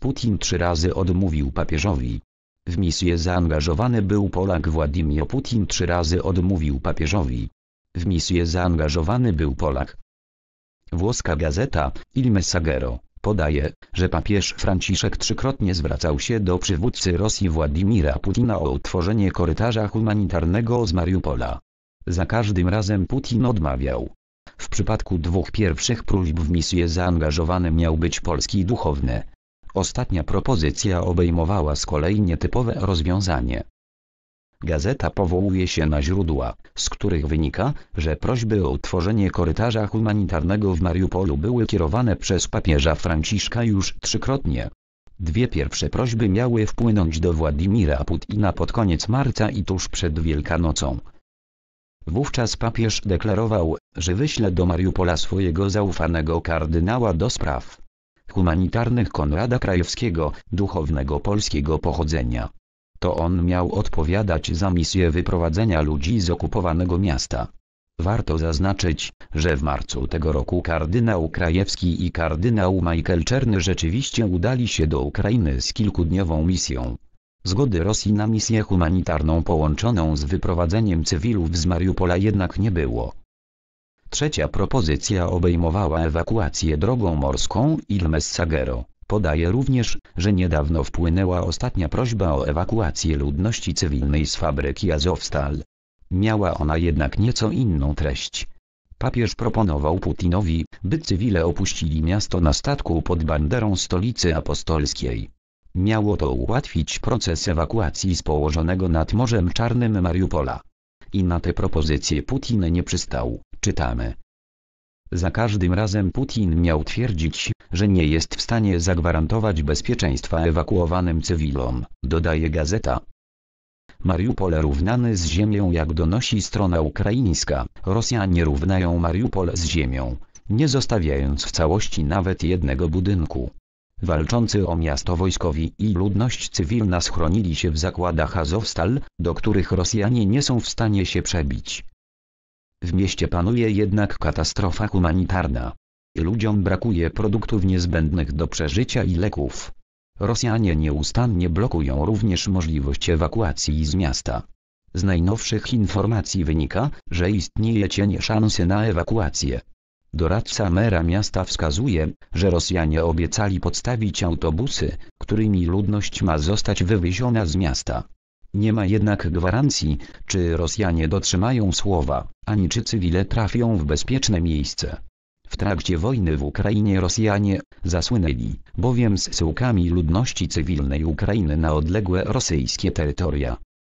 Putin trzy razy odmówił papieżowi. W misję zaangażowany był Polak Władimir Putin trzy razy odmówił papieżowi. W misję zaangażowany był Polak. Włoska gazeta Il Messaggero podaje, że papież Franciszek trzykrotnie zwracał się do przywódcy Rosji Władimira Putina o utworzenie korytarza humanitarnego z Mariupola. Za każdym razem Putin odmawiał. W przypadku dwóch pierwszych próśb w misję zaangażowany miał być polski duchowny, Ostatnia propozycja obejmowała z kolei nietypowe rozwiązanie. Gazeta powołuje się na źródła, z których wynika, że prośby o utworzenie korytarza humanitarnego w Mariupolu były kierowane przez papieża Franciszka już trzykrotnie. Dwie pierwsze prośby miały wpłynąć do Władimira Putina pod koniec marca i tuż przed Wielkanocą. Wówczas papież deklarował, że wyśle do Mariupola swojego zaufanego kardynała do spraw humanitarnych Konrada Krajewskiego, duchownego polskiego pochodzenia. To on miał odpowiadać za misję wyprowadzenia ludzi z okupowanego miasta. Warto zaznaczyć, że w marcu tego roku kardynał Krajewski i kardynał Michael Czerny rzeczywiście udali się do Ukrainy z kilkudniową misją. Zgody Rosji na misję humanitarną połączoną z wyprowadzeniem cywilów z Mariupola jednak nie było. Trzecia propozycja obejmowała ewakuację drogą morską Il Messaggero. Podaje również, że niedawno wpłynęła ostatnia prośba o ewakuację ludności cywilnej z fabryki Azowstal. Miała ona jednak nieco inną treść. Papież proponował Putinowi, by cywile opuścili miasto na statku pod banderą stolicy apostolskiej. Miało to ułatwić proces ewakuacji z położonego nad Morzem Czarnym Mariupola. I na te propozycje Putin nie przystał. Czytamy. Za każdym razem Putin miał twierdzić, że nie jest w stanie zagwarantować bezpieczeństwa ewakuowanym cywilom, dodaje gazeta. Mariupol równany z ziemią jak donosi strona ukraińska, Rosjanie równają Mariupol z ziemią, nie zostawiając w całości nawet jednego budynku. Walczący o miasto wojskowi i ludność cywilna schronili się w zakładach Azowstal, do których Rosjanie nie są w stanie się przebić. W mieście panuje jednak katastrofa humanitarna. Ludziom brakuje produktów niezbędnych do przeżycia i leków. Rosjanie nieustannie blokują również możliwość ewakuacji z miasta. Z najnowszych informacji wynika, że istnieje cień szansy na ewakuację. Doradca mera miasta wskazuje, że Rosjanie obiecali podstawić autobusy, którymi ludność ma zostać wywieziona z miasta. Nie ma jednak gwarancji, czy Rosjanie dotrzymają słowa, ani czy cywile trafią w bezpieczne miejsce. W trakcie wojny w Ukrainie Rosjanie zasłynęli, bowiem z syłkami ludności cywilnej Ukrainy na odległe rosyjskie terytoria.